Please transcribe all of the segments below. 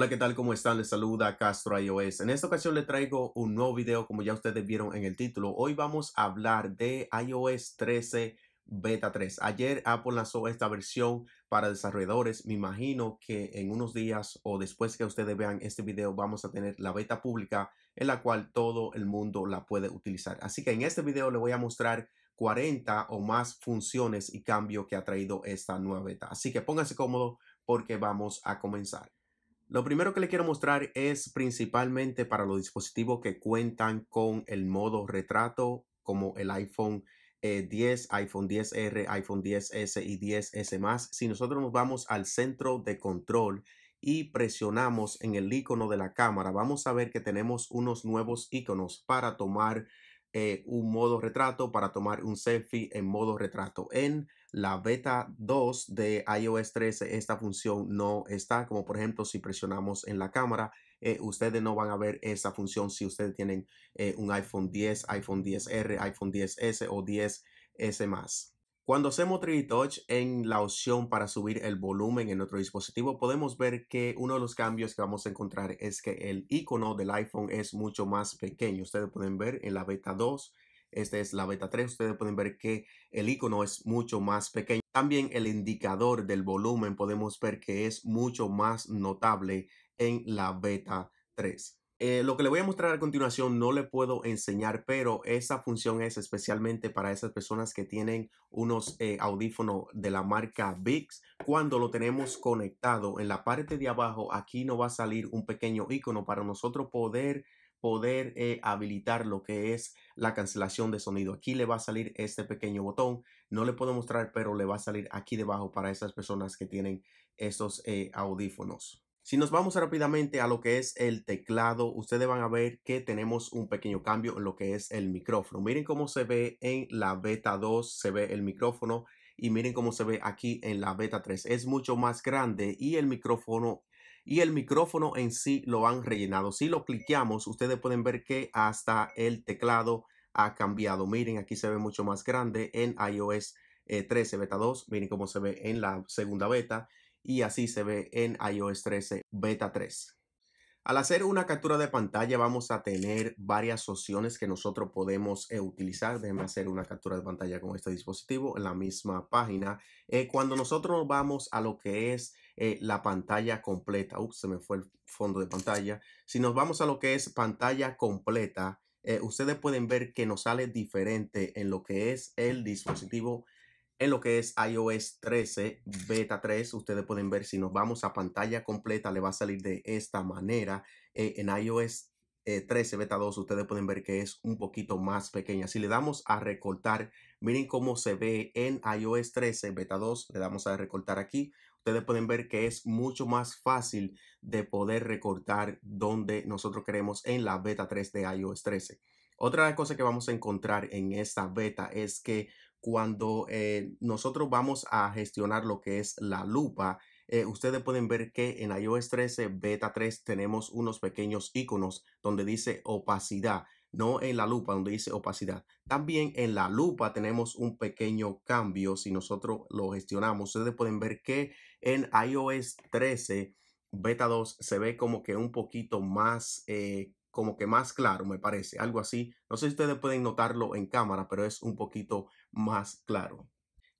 Hola, ¿qué tal? ¿Cómo están? Les saluda Castro iOS. En esta ocasión les traigo un nuevo video, como ya ustedes vieron en el título. Hoy vamos a hablar de iOS 13 Beta 3. Ayer Apple lanzó esta versión para desarrolladores. Me imagino que en unos días o después que ustedes vean este video vamos a tener la beta pública en la cual todo el mundo la puede utilizar. Así que en este video le voy a mostrar 40 o más funciones y cambios que ha traído esta nueva beta. Así que pónganse cómodo porque vamos a comenzar. Lo primero que le quiero mostrar es principalmente para los dispositivos que cuentan con el modo retrato como el iPhone 10, eh, iPhone 10R, iPhone 10S y 10S Si nosotros nos vamos al centro de control y presionamos en el icono de la cámara, vamos a ver que tenemos unos nuevos iconos para tomar eh, un modo retrato, para tomar un selfie en modo retrato. En la beta 2 de iOS 13, esta función no está, como por ejemplo si presionamos en la cámara, eh, ustedes no van a ver esa función si ustedes tienen eh, un iPhone 10, iPhone 10R, iPhone 10S o 10S más. Cuando hacemos 3D Touch en la opción para subir el volumen en nuestro dispositivo, podemos ver que uno de los cambios que vamos a encontrar es que el icono del iPhone es mucho más pequeño. Ustedes pueden ver en la beta 2 esta es la beta 3. Ustedes pueden ver que el icono es mucho más pequeño. También el indicador del volumen podemos ver que es mucho más notable en la beta 3. Eh, lo que le voy a mostrar a continuación no le puedo enseñar, pero esa función es especialmente para esas personas que tienen unos eh, audífonos de la marca Bix. Cuando lo tenemos conectado en la parte de abajo, aquí nos va a salir un pequeño icono para nosotros poder poder eh, habilitar lo que es la cancelación de sonido. Aquí le va a salir este pequeño botón. No le puedo mostrar, pero le va a salir aquí debajo para esas personas que tienen estos eh, audífonos. Si nos vamos rápidamente a lo que es el teclado, ustedes van a ver que tenemos un pequeño cambio en lo que es el micrófono. Miren cómo se ve en la beta 2, se ve el micrófono y miren cómo se ve aquí en la beta 3. Es mucho más grande y el micrófono y el micrófono en sí lo han rellenado. Si lo cliqueamos, ustedes pueden ver que hasta el teclado ha cambiado. Miren, aquí se ve mucho más grande en iOS 13 eh, beta 2. Miren cómo se ve en la segunda beta y así se ve en iOS 13 beta 3. Al hacer una captura de pantalla vamos a tener varias opciones que nosotros podemos eh, utilizar. Déjenme hacer una captura de pantalla con este dispositivo en la misma página. Eh, cuando nosotros vamos a lo que es eh, la pantalla completa. se me fue el fondo de pantalla. Si nos vamos a lo que es pantalla completa, eh, ustedes pueden ver que nos sale diferente en lo que es el dispositivo, en lo que es iOS 13 Beta 3. Ustedes pueden ver si nos vamos a pantalla completa, le va a salir de esta manera. Eh, en iOS 13 Beta 2, ustedes pueden ver que es un poquito más pequeña. Si le damos a recortar, miren cómo se ve en iOS 13 Beta 2, le damos a recortar aquí ustedes pueden ver que es mucho más fácil de poder recortar donde nosotros queremos en la beta 3 de iOS 13. Otra cosa que vamos a encontrar en esta beta es que cuando eh, nosotros vamos a gestionar lo que es la lupa, eh, ustedes pueden ver que en iOS 13 beta 3 tenemos unos pequeños iconos donde dice opacidad no en la lupa donde dice opacidad. También en la lupa tenemos un pequeño cambio. Si nosotros lo gestionamos, ustedes pueden ver que en iOS 13 beta 2 se ve como que un poquito más, eh, como que más claro, me parece, algo así. No sé si ustedes pueden notarlo en cámara, pero es un poquito más claro.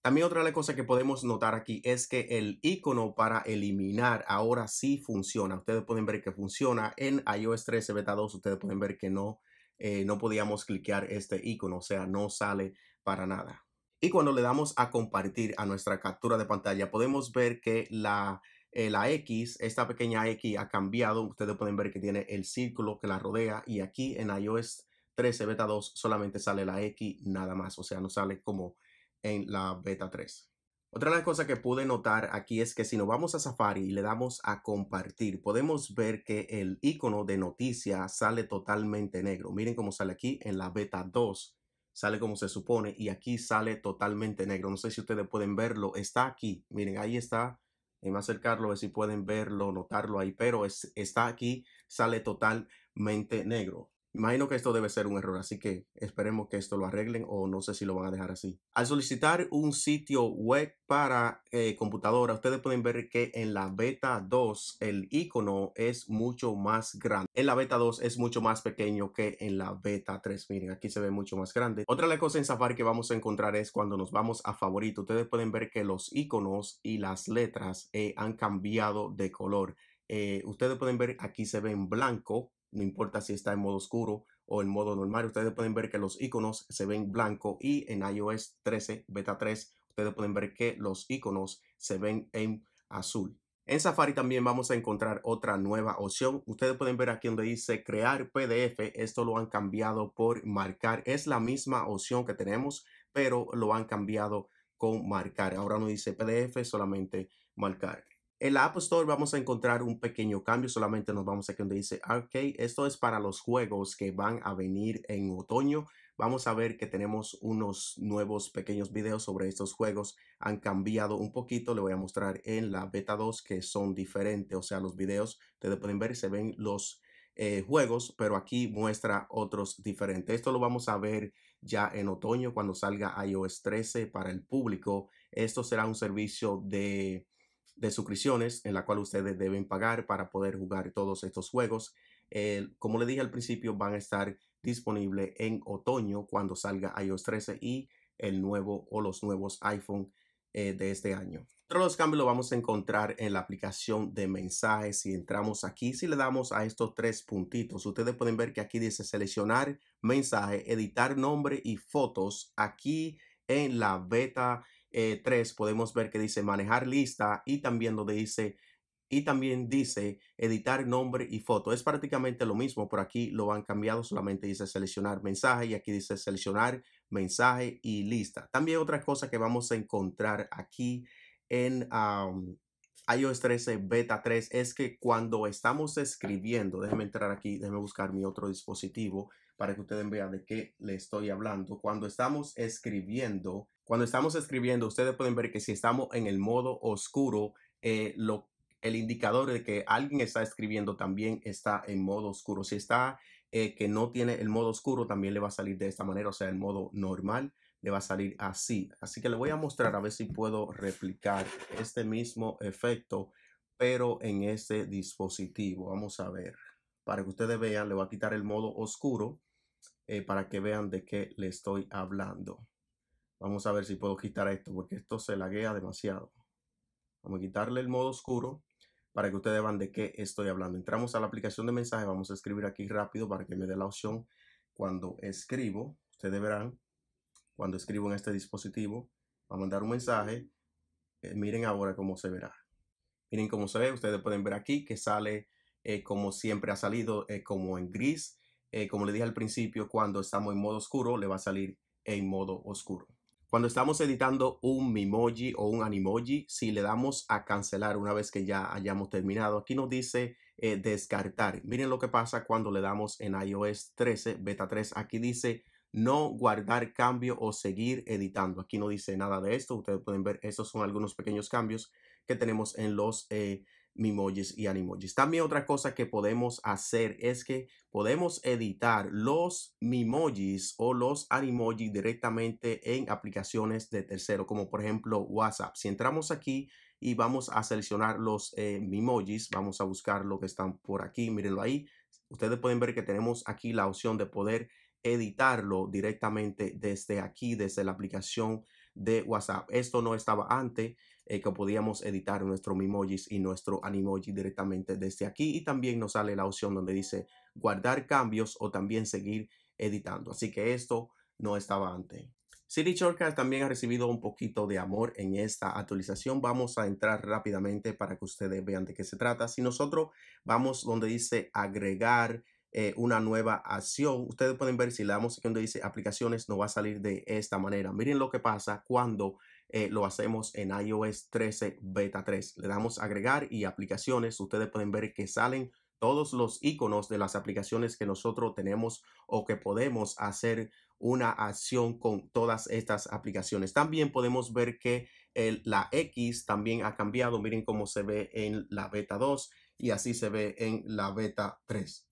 También otra de cosas que podemos notar aquí es que el icono para eliminar ahora sí funciona. Ustedes pueden ver que funciona en iOS 13 beta 2. Ustedes pueden ver que no, eh, no podíamos cliquear este icono, o sea, no sale para nada. Y cuando le damos a compartir a nuestra captura de pantalla, podemos ver que la, eh, la X, esta pequeña X ha cambiado. Ustedes pueden ver que tiene el círculo que la rodea y aquí en iOS 13 beta 2 solamente sale la X nada más, o sea, no sale como en la beta 3. Otra de las cosas que pude notar aquí es que si nos vamos a Safari y le damos a compartir, podemos ver que el icono de noticia sale totalmente negro. Miren cómo sale aquí en la beta 2 sale como se supone y aquí sale totalmente negro. No sé si ustedes pueden verlo, está aquí, miren, ahí está. Me más acercarlo a ver si pueden verlo, notarlo ahí, pero es, está aquí, sale totalmente negro. Imagino que esto debe ser un error, así que esperemos que esto lo arreglen o no sé si lo van a dejar así. Al solicitar un sitio web para eh, computadora, ustedes pueden ver que en la beta 2 el icono es mucho más grande. En la beta 2 es mucho más pequeño que en la beta 3. Miren, aquí se ve mucho más grande. Otra de las cosas en Safari que vamos a encontrar es cuando nos vamos a favorito. Ustedes pueden ver que los iconos y las letras eh, han cambiado de color. Eh, ustedes pueden ver aquí se ve en blanco no importa si está en modo oscuro o en modo normal. Ustedes pueden ver que los iconos se ven blanco y en iOS 13 beta 3 ustedes pueden ver que los iconos se ven en azul. En Safari también vamos a encontrar otra nueva opción. Ustedes pueden ver aquí donde dice crear PDF. Esto lo han cambiado por marcar. Es la misma opción que tenemos, pero lo han cambiado con marcar. Ahora no dice PDF, solamente marcar. En la App Store vamos a encontrar un pequeño cambio, solamente nos vamos aquí donde dice Arcade. Esto es para los juegos que van a venir en otoño. Vamos a ver que tenemos unos nuevos pequeños videos sobre estos juegos. Han cambiado un poquito, le voy a mostrar en la beta 2 que son diferentes, o sea, los videos, ustedes pueden ver, se ven los eh, juegos, pero aquí muestra otros diferentes. Esto lo vamos a ver ya en otoño cuando salga iOS 13 para el público. Esto será un servicio de de suscripciones en la cual ustedes deben pagar para poder jugar todos estos juegos. como le dije al principio, van a estar disponibles en otoño cuando salga iOS 13 y el nuevo o los nuevos iPhone eh, de este año. Todos los cambios lo vamos a encontrar en la aplicación de mensajes. Si entramos aquí, si le damos a estos tres puntitos, ustedes pueden ver que aquí dice seleccionar mensaje, editar nombre y fotos. Aquí en la beta 3 eh, podemos ver que dice manejar lista y también donde dice y también dice editar nombre y foto. Es prácticamente lo mismo, por aquí lo han cambiado, solamente dice seleccionar mensaje y aquí dice seleccionar mensaje y lista. También otra cosa que vamos a encontrar aquí en iOS 13 Beta 3 es que cuando estamos escribiendo, déjenme entrar aquí, déjenme buscar mi otro dispositivo para que ustedes vean de qué le estoy hablando. Cuando estamos escribiendo cuando estamos escribiendo, ustedes pueden ver que si estamos en el modo oscuro, eh, lo, el indicador de que alguien está escribiendo también está en modo oscuro. Si está eh, que no tiene el modo oscuro, también le va a salir de esta manera, o sea, el modo normal le va a salir así. Así que le voy a mostrar a ver si puedo replicar este mismo efecto, pero en este dispositivo. Vamos a ver. Para que ustedes vean, le voy a quitar el modo oscuro eh, para que vean de qué le estoy hablando. Vamos a ver si puedo quitar esto porque esto se laguea demasiado. Vamos a quitarle el modo oscuro para que ustedes vean de qué estoy hablando. Entramos a la aplicación de mensaje. Vamos a escribir aquí rápido para que me dé la opción. Cuando escribo, ustedes verán, cuando escribo en este dispositivo, va a mandar un mensaje. Eh, miren ahora cómo se verá. Miren cómo se ve. Ustedes pueden ver aquí que sale eh, como siempre ha salido, eh, como en gris. como le dije al principio, cuando estamos en modo oscuro, le va a salir en modo oscuro. Cuando estamos editando un Mimoji o un Animoji, si le damos a cancelar una vez que ya hayamos terminado, aquí nos dice eh, descartar. Miren lo que pasa cuando le damos en iOS 13, beta 3. Aquí dice no guardar cambio o seguir editando. Aquí no dice nada de esto. Ustedes pueden ver, estos son algunos pequeños cambios que tenemos en los eh, Mimojis y Animojis. También otra cosa que podemos hacer es que podemos editar los Mimojis o los Animojis directamente en aplicaciones de tercero, como por ejemplo WhatsApp. Si entramos aquí y vamos a seleccionar los eh, Mimojis, vamos a buscar lo que están por aquí, mírenlo ahí. Ustedes pueden ver que tenemos aquí la opción de poder editarlo directamente desde aquí, desde la aplicación de WhatsApp. Esto no estaba antes eh, que podíamos editar nuestro Mimojis y nuestro Animoji directamente desde aquí. Y también nos sale la opción donde dice guardar cambios o también seguir editando. Así que esto no estaba antes. City Shortcut también ha recibido un poquito de amor en esta actualización. Vamos a entrar rápidamente para que ustedes vean de qué se trata. Si nosotros vamos donde dice agregar eh, una nueva acción, ustedes pueden ver si le damos aquí donde dice aplicaciones, no va a salir de esta manera. Miren lo que pasa cuando eh, lo hacemos en iOS 13 Beta 3. Le damos agregar y aplicaciones. Ustedes pueden ver que salen todos los iconos de las aplicaciones que nosotros tenemos o que podemos hacer una acción con todas estas aplicaciones. También podemos ver que la X también ha cambiado. Miren cómo se ve en la beta 2 y así se ve en la beta 3.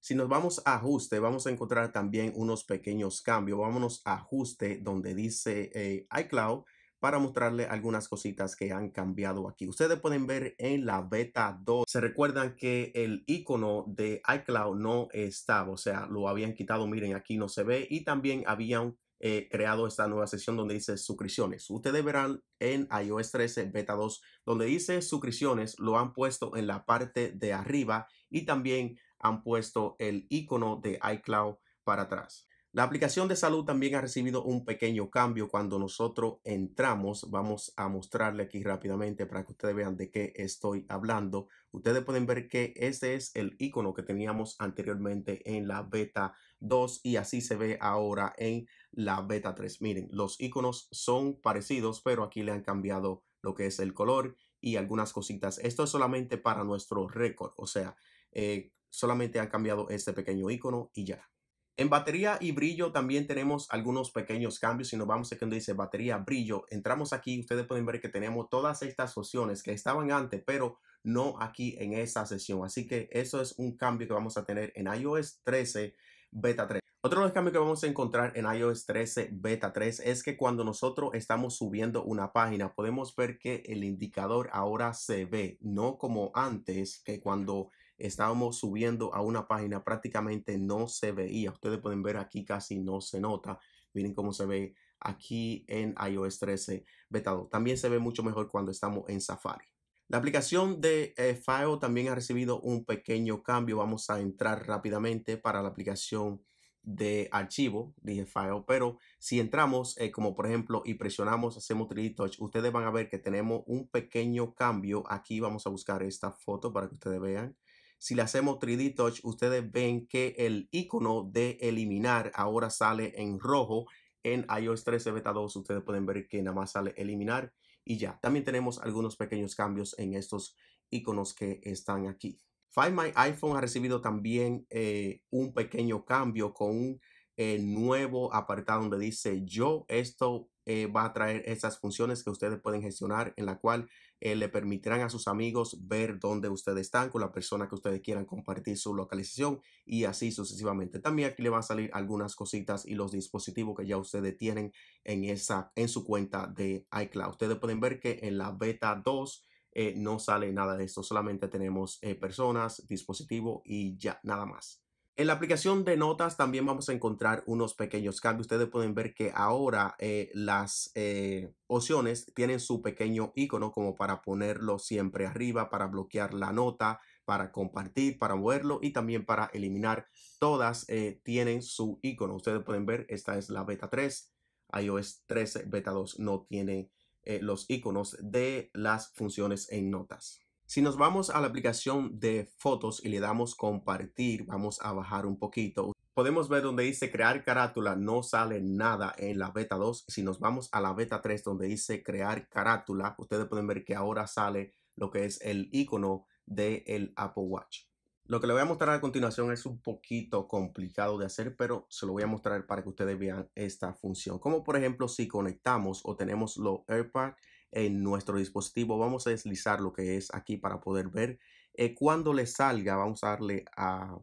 Si nos vamos a ajuste, vamos a encontrar también unos pequeños cambios. Vámonos a ajuste donde dice eh, iCloud para mostrarle algunas cositas que han cambiado aquí. Ustedes pueden ver en la beta 2, se recuerdan que el icono de iCloud no estaba, o sea, lo habían quitado, miren, aquí no se ve, y también habían eh, creado esta nueva sesión donde dice suscripciones. Ustedes verán en iOS 13 beta 2, donde dice suscripciones, lo han puesto en la parte de arriba y también han puesto el icono de iCloud para atrás. La aplicación de salud también ha recibido un pequeño cambio cuando nosotros entramos. Vamos a mostrarle aquí rápidamente para que ustedes vean de qué estoy hablando. Ustedes pueden ver que este es el icono que teníamos anteriormente en la beta 2 y así se ve ahora en la beta 3. Miren, los iconos son parecidos, pero aquí le han cambiado lo que es el color y algunas cositas. Esto es solamente para nuestro récord, o sea, eh, solamente han cambiado este pequeño icono y ya. En batería y brillo también tenemos algunos pequeños cambios. Si nos vamos a donde dice batería, brillo, entramos aquí, ustedes pueden ver que tenemos todas estas opciones que estaban antes, pero no aquí en esta sesión. Así que eso es un cambio que vamos a tener en iOS 13 Beta 3. Otro de los cambios que vamos a encontrar en iOS 13 Beta 3 es que cuando nosotros estamos subiendo una página, podemos ver que el indicador ahora se ve, no como antes, que cuando estábamos subiendo a una página, prácticamente no se veía. Ustedes pueden ver aquí casi no se nota. Miren cómo se ve aquí en iOS 13 beta 2. También se ve mucho mejor cuando estamos en Safari. La aplicación de eh, File también ha recibido un pequeño cambio. Vamos a entrar rápidamente para la aplicación de archivo, dije file, pero si entramos eh, como por ejemplo y presionamos, hacemos 3 Touch, ustedes van a ver que tenemos un pequeño cambio. Aquí vamos a buscar esta foto para que ustedes vean. Si le hacemos 3D Touch, ustedes ven que el icono de eliminar ahora sale en rojo. En iOS 13 Beta 2 ustedes pueden ver que nada más sale eliminar y ya. También tenemos algunos pequeños cambios en estos iconos que están aquí. Find My iPhone ha recibido también eh, un pequeño cambio con un eh, nuevo apartado donde dice yo, esto eh, va a traer esas funciones que ustedes pueden gestionar, en la cual eh, le permitirán a sus amigos ver dónde ustedes están con la persona que ustedes quieran compartir su localización y así sucesivamente. También aquí le van a salir algunas cositas y los dispositivos que ya ustedes tienen en, esa, en su cuenta de iCloud. Ustedes pueden ver que en la beta 2 eh, no sale nada de esto, solamente tenemos personas, dispositivo y ya, nada más. En la aplicación de notas también vamos a encontrar unos pequeños cambios. Ustedes pueden ver que ahora eh, las eh, opciones tienen su pequeño icono como para ponerlo siempre arriba, para bloquear la nota, para compartir, para moverlo y también para eliminar. Todas eh, tienen su icono. Ustedes pueden ver, esta es la beta 3, iOS 13, beta 2 no tiene los iconos de las funciones en notas. Si nos vamos a la aplicación de fotos y le damos compartir, vamos a bajar un poquito. Podemos ver donde dice crear carátula, no sale nada en la beta 2. Si nos vamos a la beta 3 donde dice crear carátula, ustedes pueden ver que ahora sale lo que es el icono del el Apple Watch. Lo que le voy a mostrar a continuación es un poquito complicado de hacer, pero se lo voy a mostrar para que ustedes vean esta función. Como por ejemplo si conectamos o tenemos los AirPods en nuestro dispositivo. Vamos a deslizar lo que es aquí para poder ver. Eh, cuando le salga, vamos a darle a,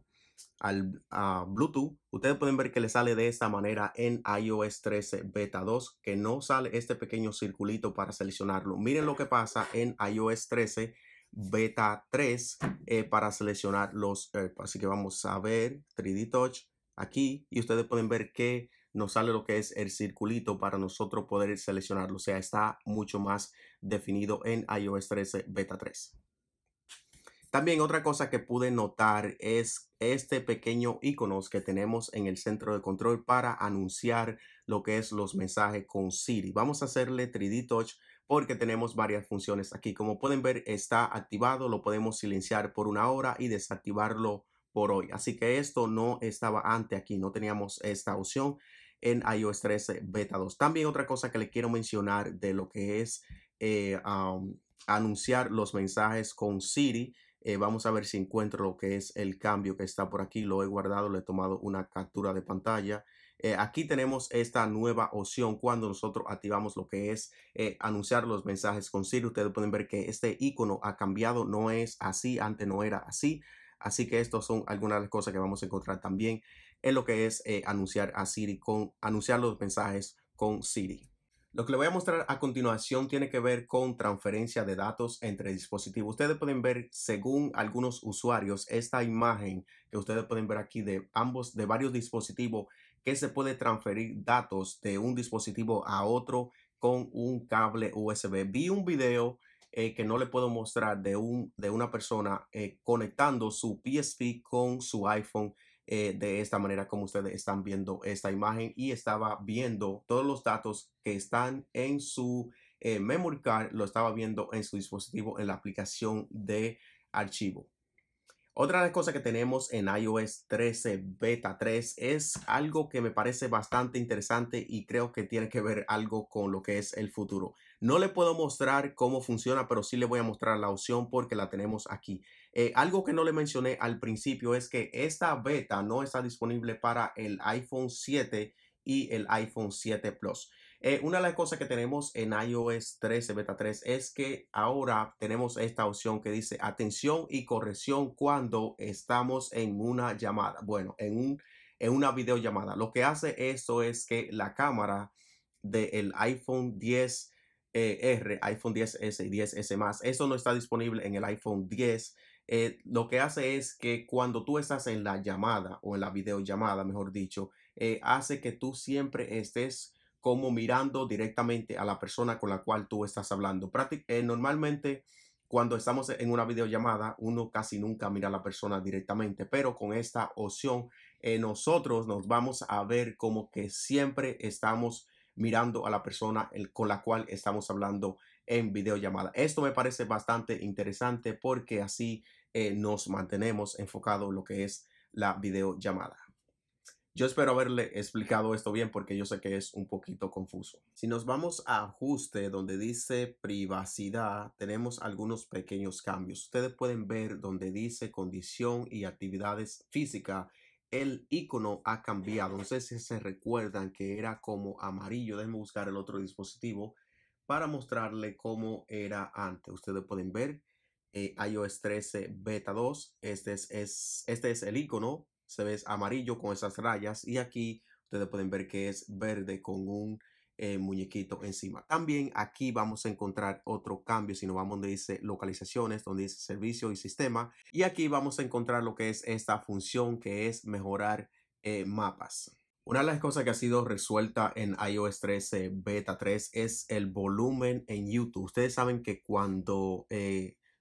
al Bluetooth. Ustedes pueden ver que le sale de esta manera en iOS 13 Beta 2, que no sale este pequeño circulito para seleccionarlo. Miren lo que pasa en iOS 13 Beta 3 eh, para seleccionar los eh, Así que vamos a ver 3D Touch aquí y ustedes pueden ver que nos sale lo que es el circulito para nosotros poder seleccionarlo. O sea, está mucho más definido en iOS 13 Beta 3. También otra cosa que pude notar es este pequeño icono que tenemos en el centro de control para anunciar lo que es los mensajes con Siri. Vamos a hacerle 3D Touch porque tenemos varias funciones aquí. Como pueden ver, está activado, lo podemos silenciar por una hora y desactivarlo por hoy. Así que esto no estaba antes aquí, no teníamos esta opción en iOS 13 Beta 2. También otra cosa que le quiero mencionar de lo que es eh, anunciar los mensajes con Siri. Eh, vamos a ver si encuentro lo que es el cambio que está por aquí. Lo he guardado, le he tomado una captura de pantalla. Eh, aquí tenemos esta nueva opción cuando nosotros activamos lo que es anunciar los mensajes con Siri. Ustedes pueden ver que este icono ha cambiado, no es así, antes no era así. Así que estas son algunas de las cosas que vamos a encontrar también en lo que es eh, anunciar a Siri con anunciar los mensajes con Siri. Lo que le voy a mostrar a continuación tiene que ver con transferencia de datos entre dispositivos. Ustedes pueden ver, según algunos usuarios, esta imagen que ustedes pueden ver aquí de ambos, de varios dispositivos, que se puede transferir datos de un dispositivo a otro con un cable USB. Vi un video eh, que no le puedo mostrar de, un, de una persona eh, conectando su PSP con su iPhone eh, de esta manera como ustedes están viendo esta imagen y estaba viendo todos los datos que están en su eh, memory card, lo estaba viendo en su dispositivo en la aplicación de archivo. Otra cosa que tenemos en iOS 13 Beta 3 es algo que me parece bastante interesante y creo que tiene que ver algo con lo que es el futuro. No le puedo mostrar cómo funciona, pero sí le voy a mostrar la opción porque la tenemos aquí. Eh, algo que no le mencioné al principio es que esta beta no está disponible para el iPhone 7 y el iPhone 7 Plus. Eh, una de las cosas que tenemos en iOS 13 Beta 3 es que ahora tenemos esta opción que dice atención y corrección cuando estamos en una llamada, bueno, en, en una videollamada. Lo que hace esto es que la cámara del iPhone 10 eh, R, iPhone 10S y 10S eso no está disponible en el iPhone 10 eh, lo que hace es que cuando tú estás en la llamada o en la videollamada, mejor dicho, eh, hace que tú siempre estés como mirando directamente a la persona con la cual tú estás hablando. Eh, normalmente cuando estamos en una videollamada, uno casi nunca mira a la persona directamente, pero con esta opción nosotros nos vamos a ver como que siempre estamos mirando a la persona con la cual estamos hablando en videollamada. Esto me parece bastante interesante porque así eh, nos mantenemos enfocados lo que es la videollamada. Yo espero haberle explicado esto bien porque yo sé que es un poquito confuso. Si nos vamos a ajuste donde dice privacidad, tenemos algunos pequeños cambios. Ustedes pueden ver donde dice condición y actividades físicas. El icono ha cambiado. No sé si se recuerdan que era como amarillo. Déjenme buscar el otro dispositivo para mostrarle cómo era antes. Ustedes pueden ver eh, iOS 13 Beta 2. Este es, este es el icono, se ve amarillo con esas rayas y aquí ustedes pueden ver que es verde con un eh, muñequito encima. También aquí vamos a encontrar otro cambio, si nos vamos donde dice localizaciones, donde dice servicio y sistema. Y aquí vamos a encontrar lo que es esta función que es mejorar eh, mapas. Una de las cosas que ha sido resuelta en iOS 13 Beta 3 es el volumen en YouTube. Ustedes saben que cuando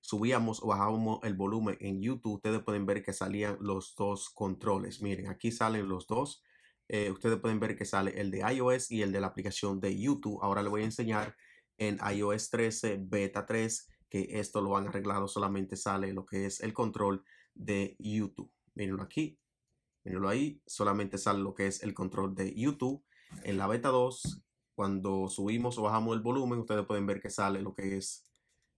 subíamos o bajábamos el volumen en YouTube, ustedes pueden ver que salían los dos controles. Miren, aquí salen los dos. Eh, ustedes pueden ver que sale el de iOS y el de la aplicación de YouTube. Ahora le voy a enseñar en iOS 13 Beta 3 que esto lo han arreglado. Solamente sale lo que es el control de YouTube. Mírenlo aquí. Mírenlo ahí. Solamente sale lo que es el control de YouTube. En la Beta 2, cuando subimos o bajamos el volumen, ustedes pueden ver que sale lo que es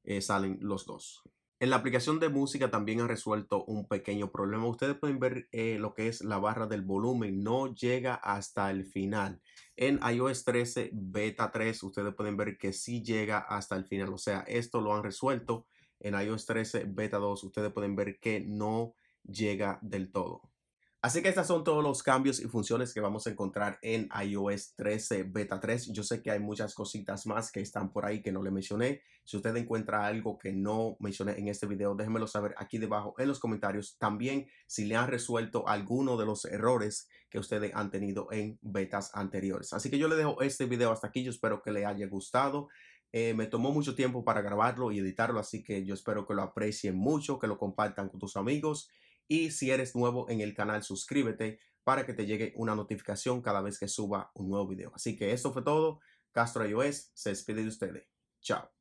eh, salen los dos. En la aplicación de música también ha resuelto un pequeño problema. Ustedes pueden ver eh, lo que es la barra del volumen, no llega hasta el final. En iOS 13 beta 3 ustedes pueden ver que sí llega hasta el final. O sea, esto lo han resuelto. En iOS 13 beta 2 ustedes pueden ver que no llega del todo. Así que estos son todos los cambios y funciones que vamos a encontrar en iOS 13 Beta 3. Yo sé que hay muchas cositas más que están por ahí que no le mencioné. Si usted encuentra algo que no mencioné en este video, déjenmelo saber aquí debajo en los comentarios. También si le han resuelto alguno de los errores que ustedes han tenido en betas anteriores. Así que yo le dejo este video hasta aquí. Yo espero que le haya gustado. Eh, me tomó mucho tiempo para grabarlo y editarlo, así que yo espero que lo aprecien mucho, que lo compartan con tus amigos y si eres nuevo en el canal, suscríbete para que te llegue una notificación cada vez que suba un nuevo video. Así que eso fue todo. Castro iOS se despide de ustedes. Chao.